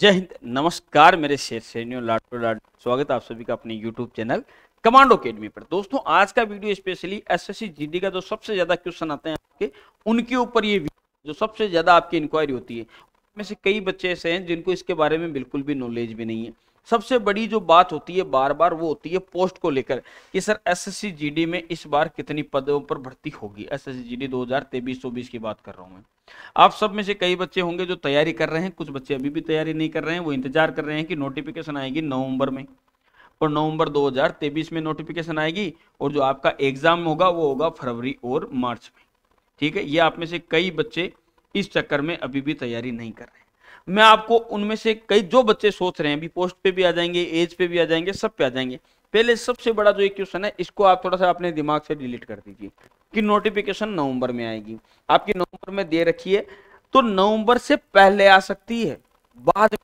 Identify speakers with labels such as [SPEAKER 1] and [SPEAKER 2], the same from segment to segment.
[SPEAKER 1] जय हिंद नमस्कार मेरे शेर श्रेणियों लाटो लाट स्वागत आप सभी का अपने यूट्यूब चैनल कमांडो अकेडमी पर दोस्तों आज का वीडियो स्पेशली एसएससी जीडी का जो सबसे ज्यादा क्वेश्चन आते हैं आपके उनके ऊपर ये जो सबसे ज्यादा आपकी इंक्वायरी होती है में से कई बच्चे ऐसे हैं जिनको इसके बारे में बिल्कुल भी नॉलेज भी नहीं है सबसे बड़ी जो बात होती है बार बार वो होती है पोस्ट को लेकर कि सर एसएससी जीडी में इस बार कितनी पदों पर भर्ती होगी एसएससी जीडी 2023-24 की बात कर रहा हूं मैं आप सब में से कई बच्चे होंगे जो तैयारी कर रहे हैं कुछ बच्चे अभी भी तैयारी नहीं कर रहे हैं वो इंतजार कर रहे हैं कि नोटिफिकेशन आएगी नवंबर में और नवंबर 2023 में नोटिफिकेशन आएगी और जो आपका एग्जाम होगा वो होगा फरवरी और मार्च में ठीक है ये आप में से कई बच्चे इस चक्कर में अभी भी तैयारी नहीं कर रहे मैं आपको उनमें से कई जो बच्चे सोच रहे हैं अभी पोस्ट पे भी आ जाएंगे एज पे भी आ जाएंगे सब पे आ जाएंगे पहले सबसे बड़ा जो एक क्वेश्चन है इसको आप थोड़ा सा अपने दिमाग से डिलीट कर दीजिए कि नोटिफिकेशन नवंबर में आएगी आपकी नवंबर में दे रखी है तो नवंबर से पहले आ सकती है बाद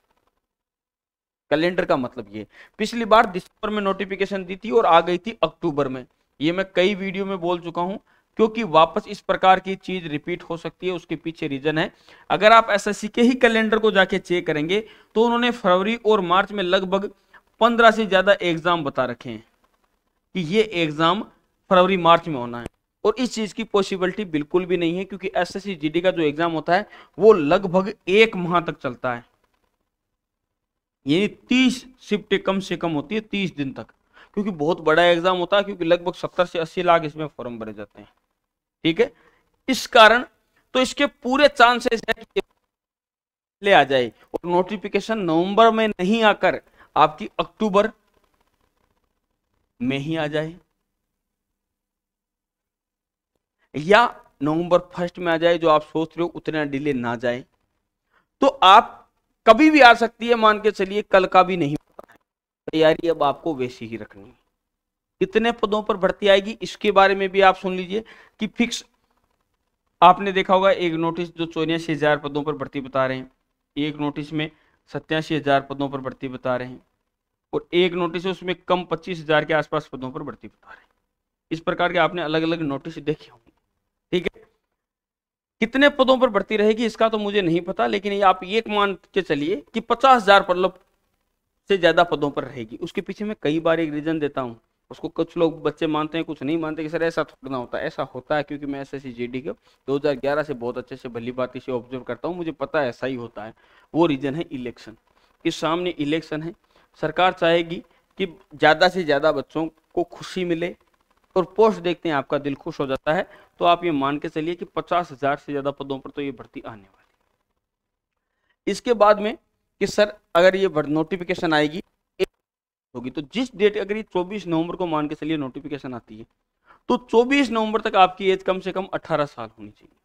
[SPEAKER 1] कैलेंडर का मतलब ये पिछली बार दिसंबर में नोटिफिकेशन दी थी और आ गई थी अक्टूबर में ये मैं कई वीडियो में बोल चुका हूँ क्योंकि वापस इस प्रकार की चीज रिपीट हो सकती है उसके पीछे रीजन है अगर आप एसएससी के ही कैलेंडर को जाके चेक करेंगे तो उन्होंने फरवरी और मार्च में लगभग पंद्रह से ज्यादा एग्जाम बता रखे हैं कि ये एग्जाम फरवरी मार्च में होना है और इस चीज की पॉसिबिलिटी बिल्कुल भी नहीं है क्योंकि एस एस का जो एग्जाम होता है वो लगभग एक माह तक चलता है यानी तीस शिफ्ट कम से कम होती है तीस दिन तक क्योंकि बहुत बड़ा एग्जाम होता है क्योंकि लगभग सत्तर से अस्सी लाख इसमें फॉर्म भरे जाते हैं ठीक है इस कारण तो इसके पूरे चांसेस है कि ले आ जाए और नोटिफिकेशन नवंबर में नहीं आकर आपकी अक्टूबर में ही आ जाए या नवंबर फर्स्ट में आ जाए जो आप सोच रहे हो उतना डिले ना जाए तो आप कभी भी आ सकती है मान के चलिए कल का भी नहीं तैयारी अब आपको वैसी ही रखनी है कितने पदों पर भर्ती आएगी इसके बारे में भी आप सुन लीजिए कि फिक्स आपने देखा होगा एक नोटिस जो चौरासी हजार पदों पर भर्ती बता रहे हैं एक नोटिस में सत्यासी हजार पदों पर भर्ती बता रहे हैं और एक नोटिस उसमें कम पच्चीस हजार के आसपास पदों पर भर्ती बता रहे हैं इस प्रकार के आपने अलग अलग नोटिस देखे होंगे ठीक है कितने पदों पर भर्ती रहेगी इसका तो मुझे नहीं पता लेकिन आप ये मान के चलिए कि पचास हजार से ज़्यादा पदों पर रहेगी उसके पीछे मैं कई बार एक रीज़न देता हूँ उसको कुछ लोग बच्चे मानते हैं कुछ नहीं मानते कि सर ऐसा थोड़ा होता है ऐसा होता है क्योंकि मैं एस एस सी के 2011 से बहुत अच्छे से भली बात से ऑब्जर्व करता हूँ मुझे पता है ऐसा ही होता है वो रीज़न है इलेक्शन इस सामने इलेक्शन है सरकार चाहेगी कि ज़्यादा से ज़्यादा बच्चों को खुशी मिले और पोस्ट देखते हैं आपका दिल खुश हो जाता है तो आप ये मान के चलिए कि पचास हज़ार से ज़्यादा पदों पर तो ये भर्ती आने वाली इसके बाद में कि सर अगर ये नोटिफिकेशन आएगी होगी तो जिस डेट अगर ये 24 नवंबर को मान के चलिए नोटिफिकेशन आती है तो 24 नवंबर तक आपकी एज कम से कम 18 साल होनी चाहिए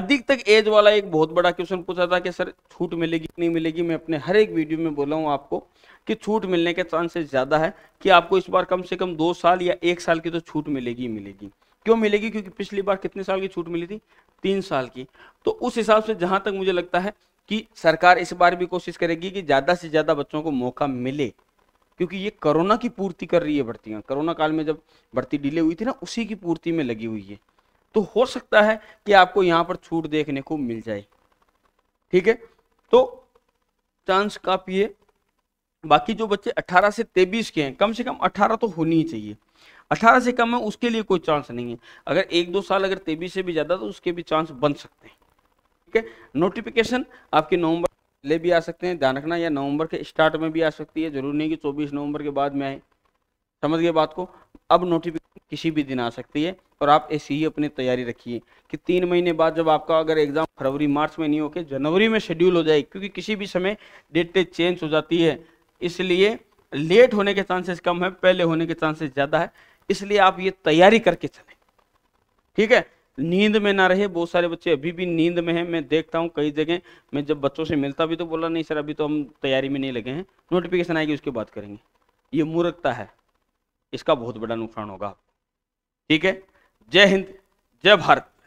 [SPEAKER 1] अधिक तक एज वाला एक बहुत बड़ा क्वेश्चन पूछा था कि सर छूट मिलेगी नहीं मिलेगी मैं अपने हर एक वीडियो में बोला हूँ आपको कि छूट मिलने के चांसेस ज़्यादा है कि आपको इस बार कम से कम दो साल या एक साल की तो छूट मिलेगी ही मिलेगी क्यों मिलेगी क्योंकि पिछली बार कितने साल की छूट मिली थी तीन साल की तो उस हिसाब से जहां तक मुझे लगता है कि सरकार इस बार भी कोशिश करेगी कि ज़्यादा से ज़्यादा बच्चों को मौका मिले क्योंकि ये कोरोना की पूर्ति कर रही है भर्तियां कोरोना काल में जब भर्ती डिले हुई थी ना उसी की पूर्ति में लगी हुई है तो हो सकता है कि आपको यहाँ पर छूट देखने को मिल जाए ठीक है तो चांस काफ़ी है बाकी जो बच्चे 18 से 23 के हैं कम से कम 18 तो होनी ही चाहिए 18 से कम है उसके लिए कोई चांस नहीं है अगर एक दो साल अगर तेबीस से भी ज़्यादा तो उसके भी चांस बन सकते हैं है नोटिफिकेशन आपके नवंबर ले भी आ सकते हैं ध्यान रखना या नवंबर के स्टार्ट में भी आ सकती है जरूरी नहीं कि 24 नवंबर के बाद में आए समझ गए बात को अब नोटिफिकेशन किसी भी दिन आ सकती है और आप ऐसी ही अपनी तैयारी रखिए कि तीन महीने बाद जब आपका अगर एग्जाम फरवरी मार्च में नहीं होके जनवरी में शेड्यूल हो जाए क्योंकि किसी भी समय डेटें चेंज हो जाती है इसलिए लेट होने के चांसेस कम है पहले होने के चांसेस ज़्यादा है इसलिए आप ये तैयारी करके चलें ठीक है नींद में ना रहे बहुत सारे बच्चे अभी भी नींद में हैं मैं देखता हूँ कई जगह मैं जब बच्चों से मिलता भी तो बोला नहीं सर अभी तो हम तैयारी में नहीं लगे हैं नोटिफिकेशन आएगी उसकी बात करेंगे ये मूर्खता है इसका बहुत बड़ा नुकसान होगा ठीक है जय हिंद जय भारत